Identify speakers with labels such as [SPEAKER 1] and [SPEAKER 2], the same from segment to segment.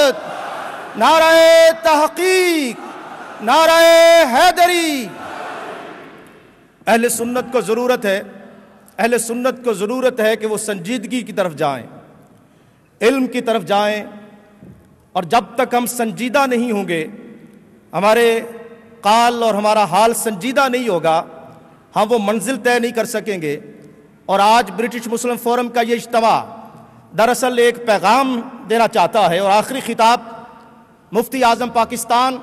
[SPEAKER 1] नाराय तहकीक नाराय हैदरी अहल सुन्नत को ज़रूरत है अहल सुन्नत को ज़रूरत है कि वो संजीदगी की तरफ जाएं इल्म की तरफ जाएं और जब तक हम संजीदा नहीं होंगे हमारे काल और हमारा हाल संजीदा नहीं होगा हम वो मंजिल तय नहीं कर सकेंगे और आज ब्रिटिश मुस्लिम फोरम का ये इज्तवा दरअसल एक पैगाम देना चाहता है और आखिरी ख़िताब मुफ्ती आज़म पाकिस्तान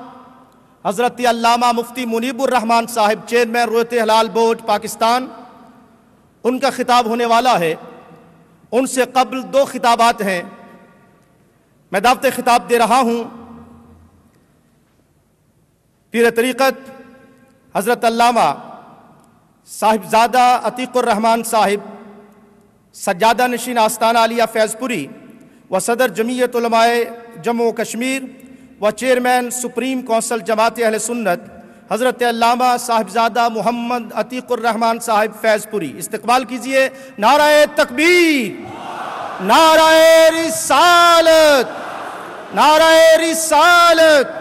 [SPEAKER 1] हज़रत अल्लामा मुफ्ती मुनीबुररहमान साहिब चेयरमैन रोहत हलाल बोर्ड पाकिस्तान उनका ख़िताब होने वाला है उनसे कबल दो खिताबात हैं मैं दावत ख़िताब दे रहा हूँ पीर तरीक़त हज़रत साहिबजादा अतीक़ुररहमान साहिब सज्जादा नशीन आस्ताना आलिया फैज़पुरी व सदर जमीयत जम्मू व कश्मीर व चेयरमैन सुप्रीम कौंसल जमात अहल सुन्नत हज़रत अल्लामा साहिबजादा मोहम्मद अतीकुररहमान साहिब फैज़पुरी इस्तकबाल कीजिए नाराय तकबीर नाराय रिसालत नाराय रिसालत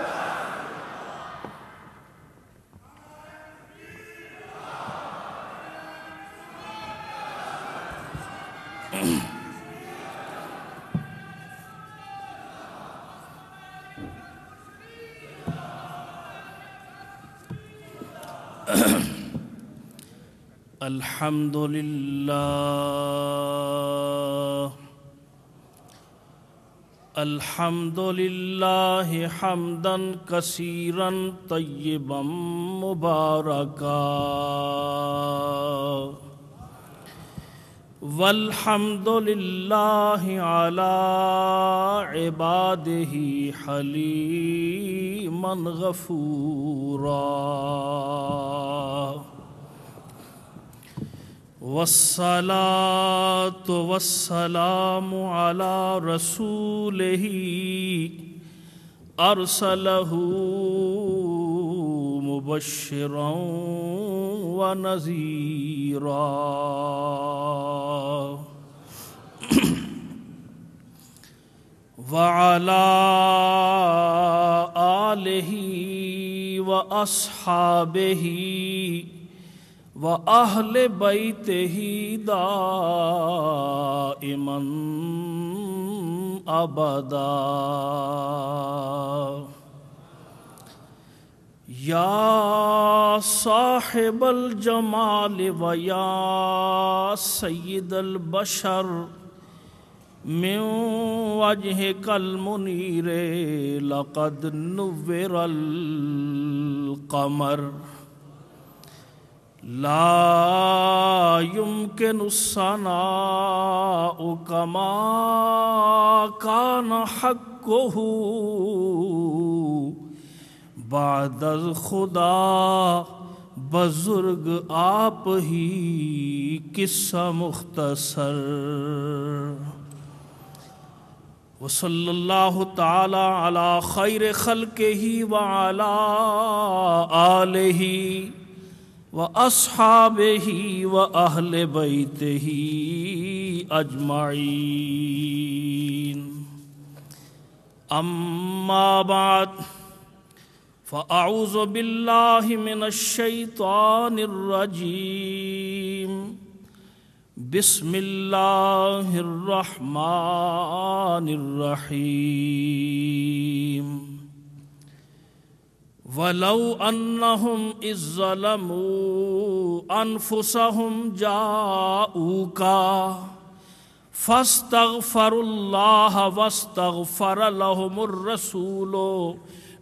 [SPEAKER 2] الحمد لله الحمد لله حمدا كثيرا طيبا مباركا वल्हम्दुलिल्लाह अला इबादही हलीमन गफूरा वसलात वसलाम अला रसूलही अरसलहू मुबशरों ونذيرا وعلى آله وأصحابه وأهل بيته دائما أبدا या साहिब जमाल व या सैद बशर म्यू वजह कल मुनीर लकद नवेरल कमर लायुम के नुस्साना कमा कान हक बाद खुदा बुजुर्ग आप ही किस्सा मुख्तसर वसल्ला अला खैर खल के ही वाला आल ही व अस्हाबे ही व अहल बैते ही अजमाईन अम्मा बात فأعوذ بالله من الشيطان الرجيم بسم الله الرحمن الرحيم ولو أنهم إذ ظلموا أنفسهم جاءوك فاستغفروا الله واستغفر لهم الرسول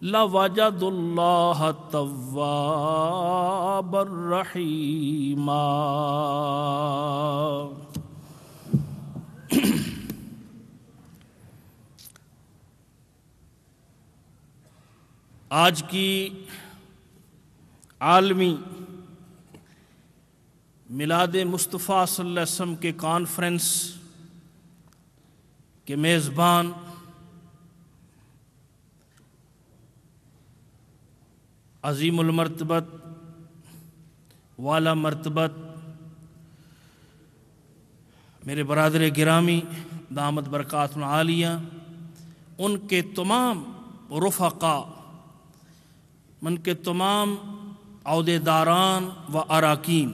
[SPEAKER 2] लवजदुल्लाह तव्वाबर्रहीमा आज की आलमी मिलाद मुस्तफ़ा सल्लल्लाहु अलैहि वसल्लम के कॉन्फ्रेंस के मेज़बान अजीमरतबत वाला मरतबत मेरे बरदर ग्रामी दामद बरक़ात आलिया उनके तमाम रफ़ा उनके तमाम अहदेदारान व अरकान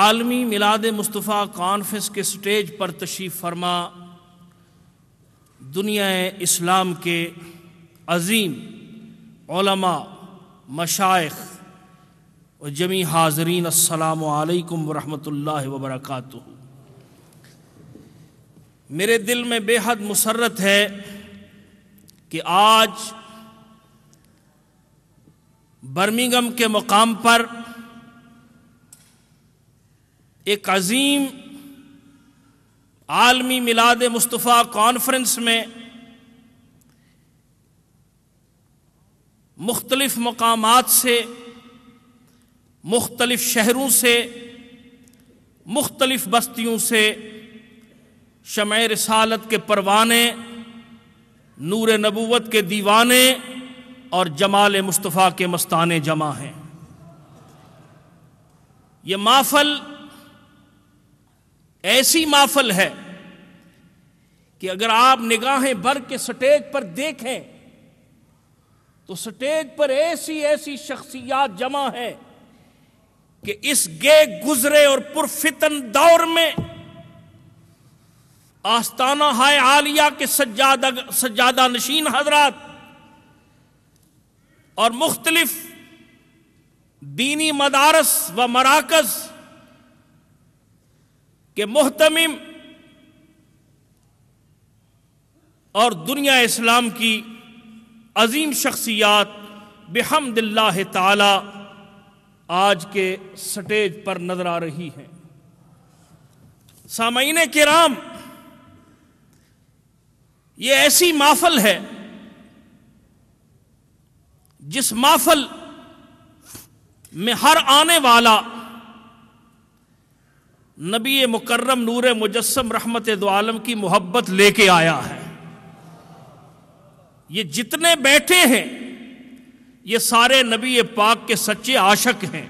[SPEAKER 2] आलमी मिलाद मुस्तफ़ा कॉन्फ्रेंस के स्टेज पर तशीफ़ फरमा दुनिया इस्लाम के अजीम मशाइ और जमी हाजरीन असलकम वरहमल वबरक मेरे दिल में बेहद मुसरत है कि आज बर्मिंगम के मकाम पर एक अजीम आलमी मिलाद मुस्तफ़ा कॉन्फ्रेंस में मुख्तलफ़ मकाम से मुख्तलफ़ शहरों से मुख्तलफ़ बस्तियों से शम रसालत के परवाने नूर नबूवत के दीवाने और जमाल मुस्तफ़ा के मस्ताने जमा हैं ये माफल ऐसी माफल है कि अगर आप निगाहें बर के सटेज पर देखें तो स्टेज पर ऐसी ऐसी शख्सियात जमा है कि इस गे गुजरे और पुरफितन दौर में आस्ताना हाय आलिया के सज्जादा सज्जादा नशीन हजरात और मुख्तलिफ दीनी मदारस व मराकज के मोहतमिम और दुनिया इस्लाम की अजीम शख्सियात बेहमदिल्ला ताला आज के स्टेज पर नजर आ रही हैं के राम ये ऐसी माफल है जिस माफल में हर आने वाला नबी मुकर्रम नूर मुजस्म रहमत दो आलम की मोहब्बत लेके आया है ये जितने बैठे हैं ये सारे नबी पाक के सच्चे आशक हैं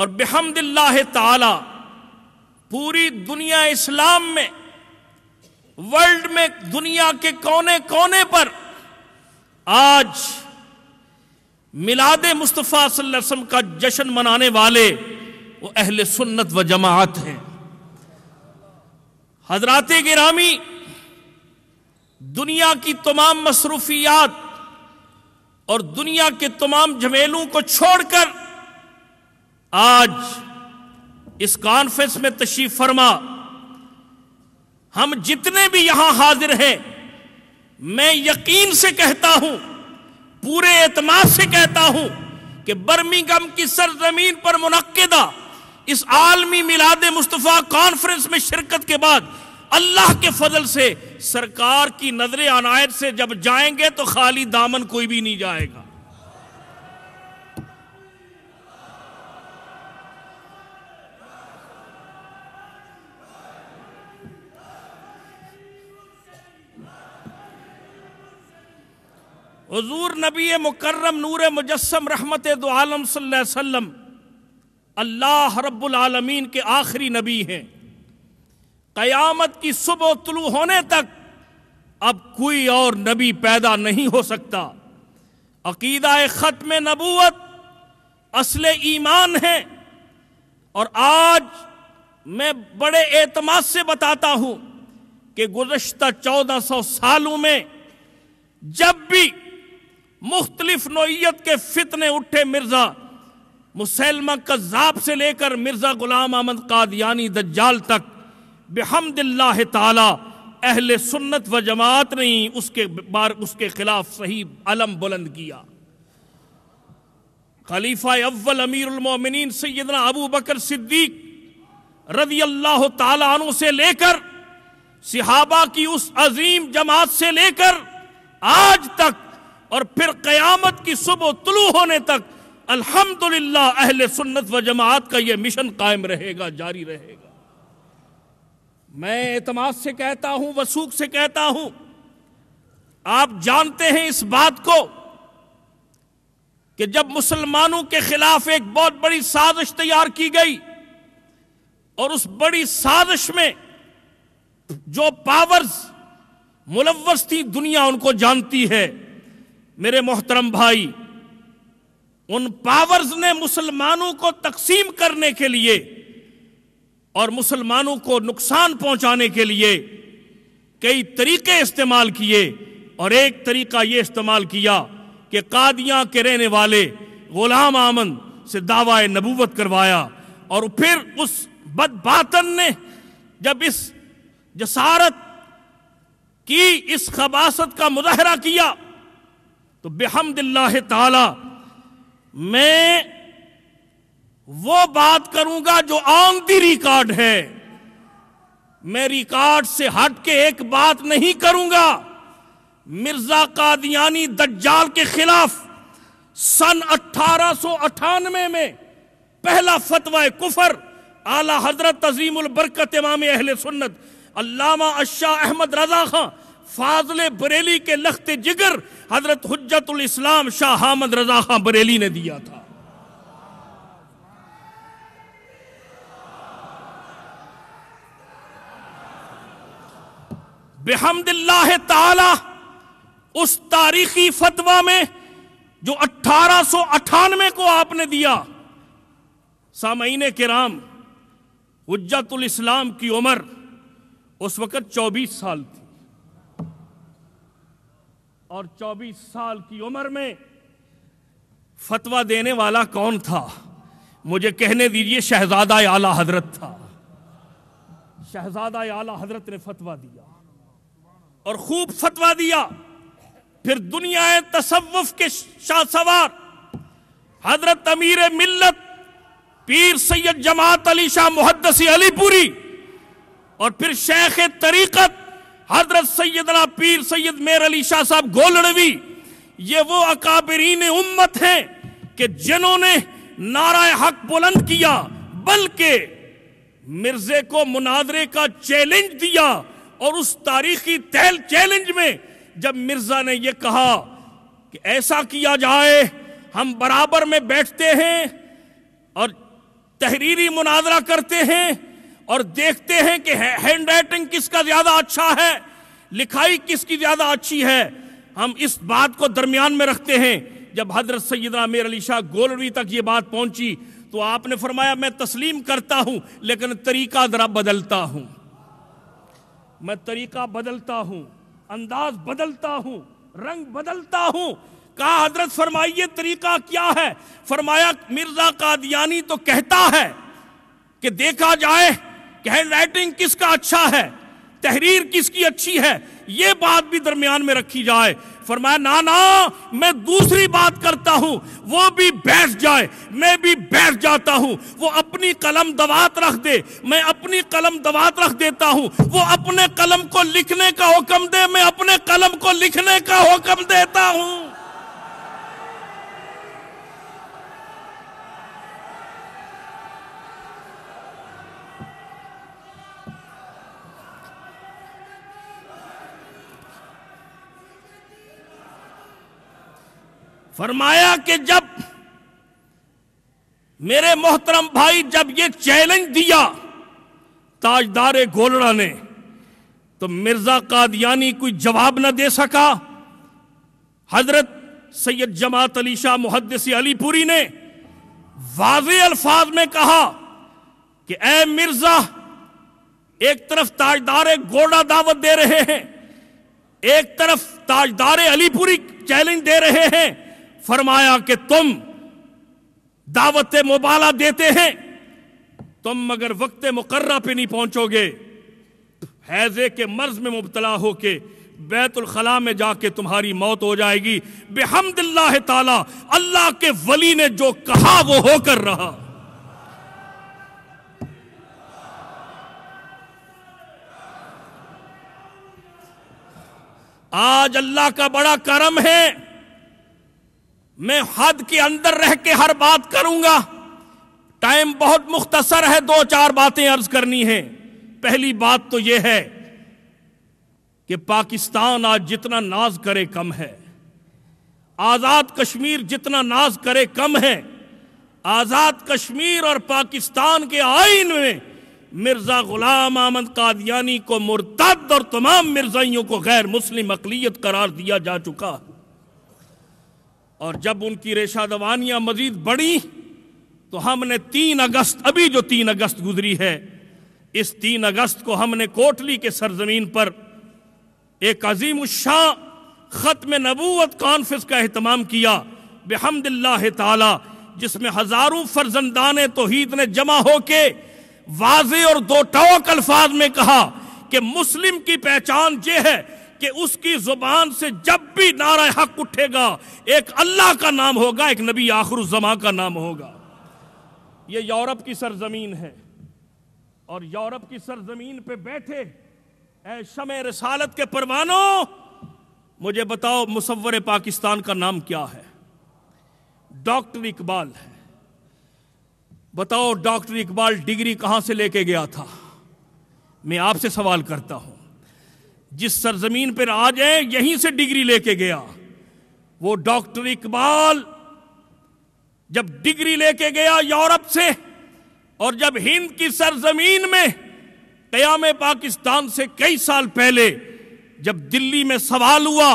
[SPEAKER 2] और बेहमदिल्ला ताला पूरी दुनिया इस्लाम में वर्ल्ड में दुनिया के कोने कोने पर आज मिलाद मुस्तफ़ा वसम का जश्न मनाने वाले वो अहल सुन्नत व जमात हैं हजरात गिरामी दुनिया की तमाम मसरूफियात और दुनिया के तमाम झमेलों को छोड़कर आज इस कॉन्फ्रेंस में तशीफ फरमा हम जितने भी यहां हाजिर हैं मैं यकीन से कहता हूं पूरे एतमाद से कहता हूं कि बर्मिंगम की सरजमीन पर मुनदा इस आलमी मिलाद मुस्तफ़ा कॉन्फ्रेंस में शिरकत के बाद अल्लाह के फजल से सरकार की नजरे अनायत से जब जाएंगे तो खाली दामन कोई भी नहीं जाएगा हजूर नबी मुकर्रम नूर मुजस्म रहमत दो आलम सल्लम अल्लाह रब्बुल आलमीन के आखिरी नबी हैं कयामत की सुबह तुलू होने तक अब कोई और नबी पैदा नहीं हो सकता अकीदा ख़त्म नबूत असल ईमान है और आज मैं बड़े एतमाद से बताता हूं कि गुज्त चौदह सौ सालों में जब भी मुख्तलिफ नोयत के फितने उठे मिर्जा मुसलमा कजाब से लेकर मिर्जा गुलाम अहमद कादयानी दज्जाल तक बेहमदिल्ला ताला अहल सुन्नत व जमात ने ही उसके बार उसके खिलाफ सही अलम बुलंद किया खलीफा अव्वल अमीर उलमोमिन सैदना अबू बकर सिद्दीक रदी अल्लाह तु से लेकर सिहाबा की उस अजीम जमात से लेकर आज तक और फिर कयामत की सुबह तुलू होने तक अल्हम्दुलिल्लाह अहल सुन्नत व जमात का यह मिशन कायम रहेगा जारी रहेगा मैं एतमाद से कहता हूं वसूख से कहता हूं आप जानते हैं इस बात को कि जब मुसलमानों के खिलाफ एक बहुत बड़ी साजिश तैयार की गई और उस बड़ी साजिश में जो पावर्स मुलवस थी दुनिया उनको जानती है मेरे मोहतरम भाई उन पावर्स ने मुसलमानों को तकसीम करने के लिए और मुसलमानों को नुकसान पहुंचाने के लिए कई तरीके इस्तेमाल किए और एक तरीका ये इस्तेमाल किया कि कादियां के रहने वाले गुलाम आमन से दावा नबूवत करवाया और फिर उस बदबातन ने जब इस जसारत की इस खबासत का मुजाहरा किया तो बेहमदिल्ला ताला मैं वो बात करूंगा जो ऑन दी रिकॉर्ड है मैं रिकॉर्ड से हट के एक बात नहीं करूंगा मिर्जा कादियानी दज्जाल के खिलाफ सन अठारह में पहला फतवा कुफर आला हजरत तजीमुल बरकत इमाम अहल सुन्नत अल्लामा अशा अहमद रजा खां फाजले बरेली के लखते जिगर हजरत हजतुल इस्लाम शाह हामद रजा खां बरेली ने दिया था बेहमदिल्ला ताला उस तारीखी फतवा में जो अट्ठारह सो अठानवे को आपने दिया सामीन किराम उज्जतुल इस्लाम की उम्र उस वक़्त चौबीस साल थी और 24 साल की उम्र में फतवा देने वाला कौन था मुझे कहने दीजिए शहजादा आला हजरत था शहजादा आला हजरत ने फतवा दिया और खूब फतवा दिया फिर दुनिया तसव्वुफ के शाह सवार हजरत अमीर मिल्लत पीर सैयद जमात अली शाह मुहदसी अलीपुरी और फिर शेख तरीकत हजरत सैदना पीर सैयद मेर अली शाह साहब गोलड़वी ये वो अकाबरीन उम्मत हैं कि जिन्होंने नारा हक बुलंद किया बल्कि मिर्जे को मुनादरे का चैलेंज दिया और उस तारीखी तेल चैलेंज में जब मिर्जा ने यह कहा कि ऐसा किया जाए हम बराबर में बैठते हैं और तहरीरी मुनाजरा करते हैं और देखते हैं कि हैंड राइटिंग किसका ज्यादा अच्छा है लिखाई किसकी ज्यादा अच्छी है हम इस बात को दरमियान में रखते हैं जब हजरत सैदना मेर अली शाह गोलवी तक ये बात पहुंची तो आपने फरमाया मैं तस्लीम करता हूं लेकिन तरीका जरा बदलता हूं मैं तरीका बदलता हूं अंदाज बदलता हूं रंग बदलता हूं कहा हजरत फरमाइए तरीका क्या है फरमाया मिर्जा कादियानी तो कहता है कि देखा जाए कि हैंड राइटिंग किसका अच्छा है तहरीर किसकी अच्छी है ये बात भी दरमियान में रखी जाए फरमाया ना ना मैं दूसरी बात करता हूँ वो भी बैठ जाए मैं भी बैठ जाता हूँ वो अपनी कलम दवात रख दे मैं अपनी कलम दवात रख देता हूँ वो अपने कलम को लिखने का हुक्म दे मैं अपने कलम को लिखने का हुक्म देता हूँ फरमाया कि जब मेरे मोहतरम भाई जब ये चैलेंज दिया ताजदार गोलड़ा ने तो मिर्जा कादयानी कोई जवाब ना दे सका हजरत सैयद जमात अली शाह मुहदस अलीपुरी ने वाज अल्फाज में कहा कि ए मिर्जा एक तरफ ताजदार गोड़ा दावत दे रहे हैं एक तरफ ताजदार अलीपुरी चैलेंज दे रहे हैं फरमाया कि तुम दावत मुबाला देते हैं तुम मगर वक्त मुकर्रा पे नहीं पहुंचोगे हैजे के मर्ज में मुबतला होके बैतुलखला में जाके तुम्हारी मौत हो जाएगी बेहमदिल्ला ताला अल्लाह के वली ने जो कहा वो होकर रहा आज अल्लाह का बड़ा करम है मैं हद के अंदर रह के हर बात करूंगा टाइम बहुत मुख्तसर है दो चार बातें अर्ज करनी है पहली बात तो यह है कि पाकिस्तान आज जितना नाज करे कम है आज़ाद कश्मीर जितना नाज करे कम है आज़ाद कश्मीर और पाकिस्तान के आइन में मिर्ज़ा गुलाम अहमद कादियानी को मुर्तद और तमाम मिर्जाइयों को गैर मुस्लिम अकलीत करार दिया जा चुका है और जब उनकी रेशा दवानियां मजीद बढ़ी तो हमने तीन अगस्त अभी जो तीन अगस्त गुजरी है इस तीन अगस्त को हमने कोटली के सरजमीन पर एक अजीम शाह ख़त्म नबूत कॉन्फ्रेंस का अहतमाम किया बेहमदिल्ला जिसमें हज़ारों फर्जंदान तोहीद ने जमा होके वाजे और दो टॉक अल्फाज में कहा कि मुस्लिम की पहचान यह है कि उसकी जुबान से जब भी नारा हक उठेगा एक अल्लाह का नाम होगा एक नबी जमा का नाम होगा यह यूरोप की सरजमीन है और यूरोप की सरजमीन पे बैठे ए रसालत के परवानो मुझे बताओ मुसवर पाकिस्तान का नाम क्या है डॉक्टर इकबाल है बताओ डॉक्टर इकबाल डिग्री कहां से लेके गया था मैं आपसे सवाल करता हूं जिस सरजमीन पर आज है यहीं से डिग्री लेके गया वो डॉक्टर इकबाल जब डिग्री लेके गया यूरोप से और जब हिंद की सरजमीन में कयाम पाकिस्तान से कई साल पहले जब दिल्ली में सवाल हुआ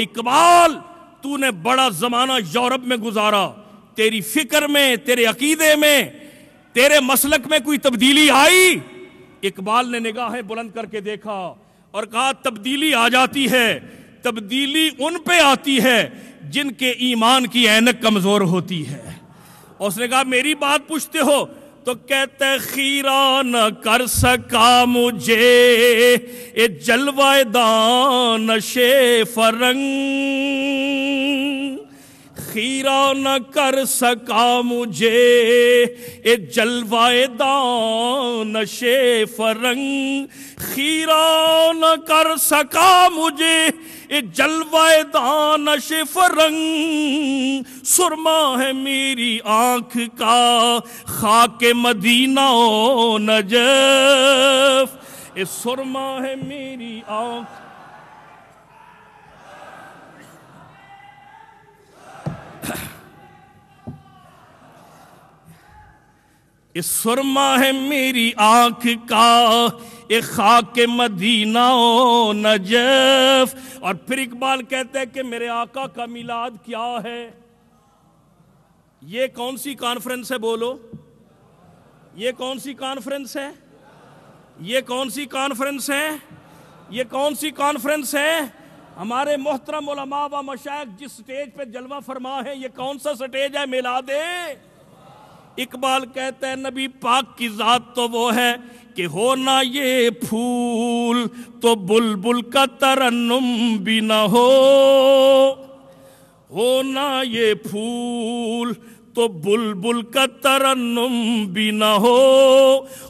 [SPEAKER 2] इकबाल तूने बड़ा जमाना यूरोप में गुजारा तेरी फिक्र में तेरे अकीदे में तेरे मसलक में कोई तब्दीली आई इकबाल ने निगाहें बुलंद करके देखा और कहा तब्दीली आ जाती है तब्दीली उन पे आती है जिनके ईमान की एनक कमजोर होती है और उसने कहा मेरी बात पूछते हो तो कहते खीरा न कर सका मुझे ए जलवा दान शे फरंग जखीरा न कर सका मुझे ए जलवाए नशे फरंग खीरा न कर सका मुझे ए जलवाए नशे फरंग सुरमा है मेरी आंख का खाके मदीना नजफ ए सुरमा है मेरी आंख ये सुरमा है मेरी आंख का ये खाक मदीना ओ नजफ और फिर इकबाल कहते हैं कि मेरे आका का मिलाद क्या है ये कौन सी कॉन्फ्रेंस है बोलो ये कौन सी कॉन्फ्रेंस है ये कौन सी कॉन्फ्रेंस है ये कौन सी कॉन्फ्रेंस है हमारे मोहतरम व मशाक जिस स्टेज पे जलवा फरमा है ये कौन सा स्टेज है मिलादे इकबाल कहते हैं नबी पाक की ज़ात तो वो है कि हो ना ये फूल तो बुलबुल का तरन्नुम भी ना हो हो ना ये फूल तो बुलबुल का तरन्नुम भी ना हो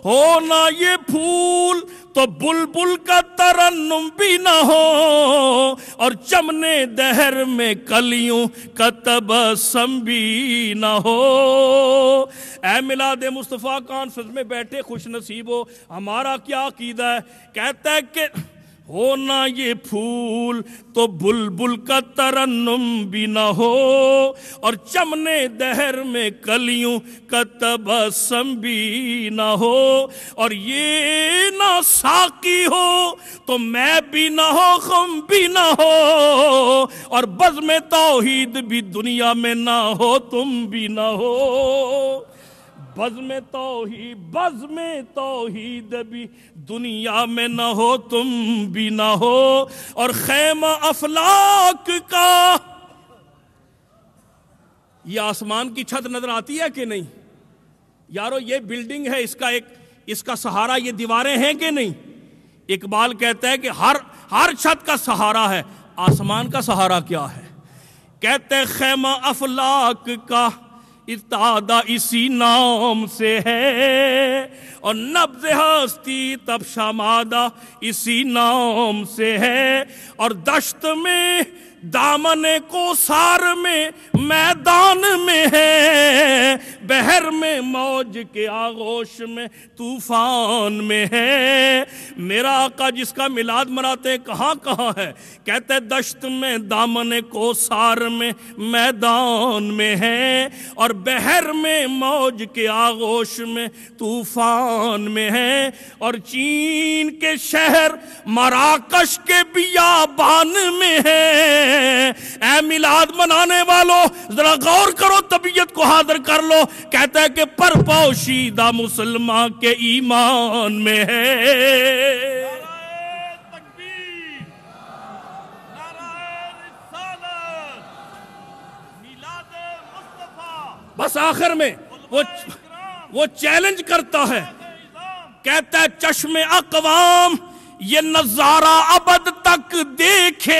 [SPEAKER 2] हो ना ये फूल तो बुलबुल का तरन्नुम भी ना हो और चमने दहर में कलियों का तबसम भी ना हो मिला मिलाद मुस्तफ़ा कॉन्फ्रेंस में बैठे खुश नसीब हो हमारा क्या अकीदा है कहता है कि हो ना ये फूल तो बुलबुल का तरन्नुम भी ना हो और चमने दहर में कलियों का तबसम भी ना हो और ये ना साकी हो तो मैं भी ना हो हम भी ना हो और बज़ में तोहीद भी दुनिया में ना हो तुम भी ना हो बजम तोही तो ही दबी दुनिया में न हो तुम भी ना हो और खेमा अफलाक का ये आसमान की छत नजर आती है कि नहीं यारो ये बिल्डिंग है इसका एक इसका सहारा ये दीवारें हैं कि नहीं इकबाल कहता है कि हर हर छत का सहारा है आसमान का सहारा क्या है कहते खेमा अफलाक का इतादा इसी नाम से है और नब्ज हस्ती तब शमादा इसी नाम से है और दश्त में दामन को सार में मैदान में है बहर में मौज के आगोश में तूफान में है मेरा आका जिसका मिलाद मनाते कहाँ कहाँ है कहते दश्त में दामन को सार में मैदान में है और बहर में मौज के आगोश में तूफान में है और चीन के शहर मराकश के बियाबान में है हैं ए मिलाद मनाने वालों जरा गौर करो तबीयत को हाजिर कर लो कहता है कि पर पोशीदा मुसलमान के ईमान में है बस आखिर में वो वो चैलेंज करता है कहता है चश्मे अकवाम ये नजारा अबद तक देखे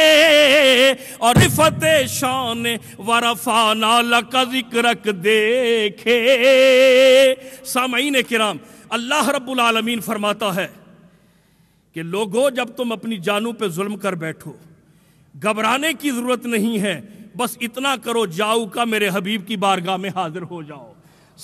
[SPEAKER 2] और रिफत शान वरफा नाला जिक्रक देखे सामीन कराम अल्लाह रब्बुल आलमीन फरमाता है कि लोगों जब तुम अपनी जानों पे जुल्म कर बैठो घबराने की ज़रूरत नहीं है बस इतना करो जाऊ का मेरे हबीब की बारगाह में हाजिर हो जाओ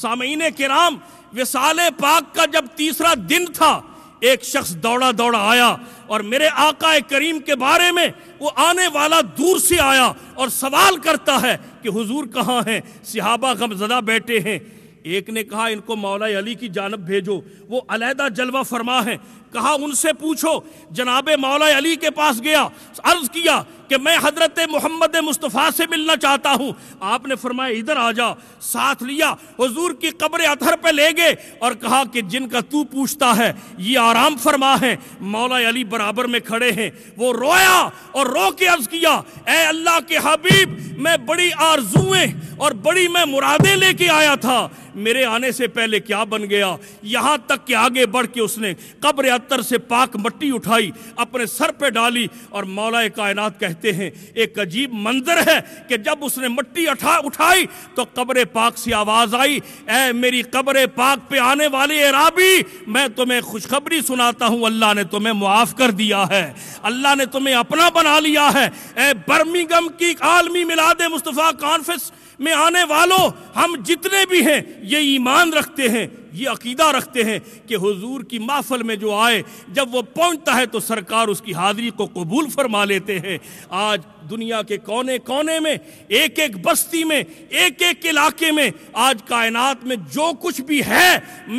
[SPEAKER 2] सामीन किराम विसाल पाक का जब तीसरा दिन था एक शख्स दौड़ा दौड़ा आया और मेरे आकाए करीम के बारे में वो आने वाला दूर से आया और सवाल करता है कि हुजूर कहाँ हैं सिहाबा गमजदा बैठे हैं एक ने कहा इनको मौला अली की जानब भेजो वो अलहदा जलवा फरमा है कहा उनसे पूछो जनाब मौला अली के पास गया अर्ज किया कि मैं हजरत मोहम्मद मुस्तफ़ा से मिलना चाहता हूँ आपने फरमाया इधर आ जा साथ लिया हजूर की कब्र अथर पर ले गए और कहा कि जिनका तू पूछता है ये आराम फरमा है मौला अली बराबर में खड़े हैं वो रोया और रो के अर्ज किया ए अल्लाह के हबीब मैं बड़ी आरजुएं और बड़ी मैं मुरादें लेके आया था मेरे आने से पहले क्या बन गया यहां तक कि आगे बढ़ के उसने कब्र अतर से पाक मट्टी उठाई अपने सर पे डाली और मौलाए कायनात कहते कहते हैं एक अजीब मंजर है कि जब उसने मट्टी उठा उठाई तो कब्र पाक से आवाज़ आई ए मेरी कब्र पाक पे आने वाले एराबी मैं तुम्हें खुशखबरी सुनाता हूं अल्लाह ने तुम्हें मुआफ़ कर दिया है अल्लाह ने तुम्हें अपना बना लिया है ए बर्मिंगम की आलमी मिला दे मुस्तफ़ा कॉन्फ्रेंस में आने वालों हम जितने भी हैं ये ईमान रखते हैं ये अकीदा रखते हैं कि हुजूर की माफल में जो आए जब वो पहुंचता है तो सरकार उसकी हाजिरी को कबूल फरमा लेते हैं आज दुनिया के कोने कोने में एक एक बस्ती में एक एक इलाके में आज कायनात में जो कुछ भी है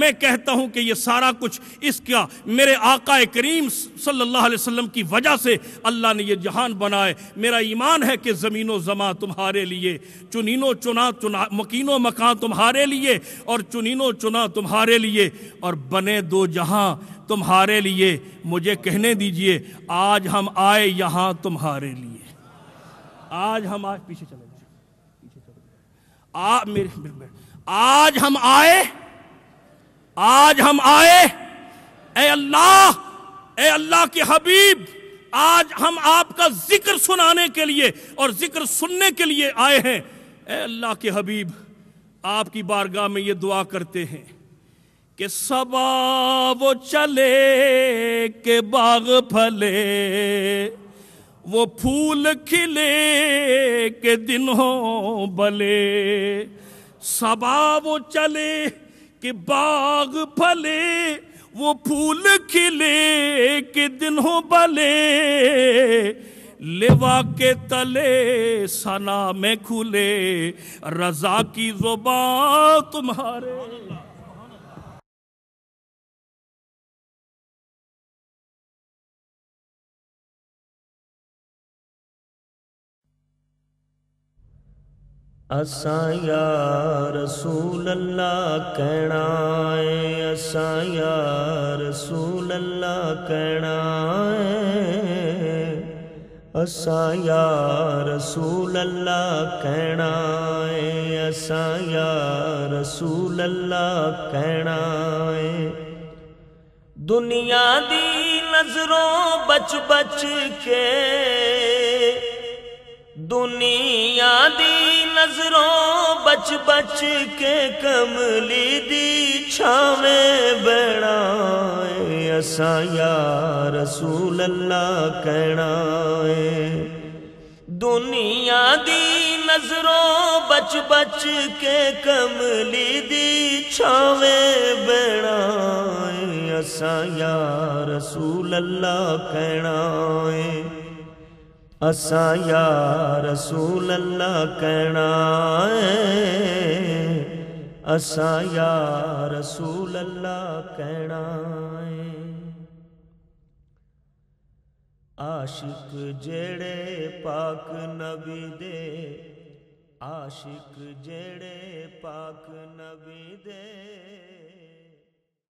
[SPEAKER 2] मैं कहता हूं कि ये सारा कुछ इसका मेरे आका करीम सल्लल्लाहु अलैहि वसल्लम की वजह से अल्लाह ने ये जहान बनाए मेरा ईमान है कि ज़मीनों जमा तुम्हारे लिए चुनीनो चुना चुना मकीनो मकान तुम्हारे लिए और चुनीनो चुना तुम तुम्हारे लिए और बने दो जहां तुम्हारे लिए मुझे कहने दीजिए आज हम आए यहां तुम्हारे लिए आज हम आज पीछे चले जाए पीछे चले आ मेरे, मेरे, मेरे आज हम आए आज हम आए ए अल्लाह ए अल्लाह के हबीब आज हम आपका जिक्र सुनाने के लिए और जिक्र सुनने के लिए आए हैं ए अल्लाह के हबीब आपकी बारगाह में ये दुआ करते हैं कि सबा वो चले के बाग फले वो फूल खिले के दिन हो भले सबा वो चले कि बाग फले वो फूल खिले के दिन हो भले लेवा के तले सना में खुले रजा की जुबा
[SPEAKER 1] तुम्हारे असां यार रसूला
[SPEAKER 3] कणा असां यार रसूला कणा असां यार रसूला कणा असां यार रसूला कणा दुनिया दी नज़रो बच बच के दुनिया दी नजरों बच बच के कमली दी छावे बनाए असा यार रसूल अल्लाह कहना दुनिया दी नजरों बच बच के कमली दी छावे बनाए असा यार रसूल अल्लाह कहना ਅਸਾਂ ਯਾ ਰਸੂਲ ਅੱਲਾ ਕਹਿਣਾ ਏ ਅਸਾਂ ਯਾ ਰਸੂਲ ਅੱਲਾ ਕਹਿਣਾ ਏ ਆਸ਼ਿਕ ਜਿਹੜੇ ਪਾਕ ਨਬੀ ਦੇ ਆਸ਼ਿਕ ਜਿਹੜੇ ਪਾਕ ਨਬੀ ਦੇ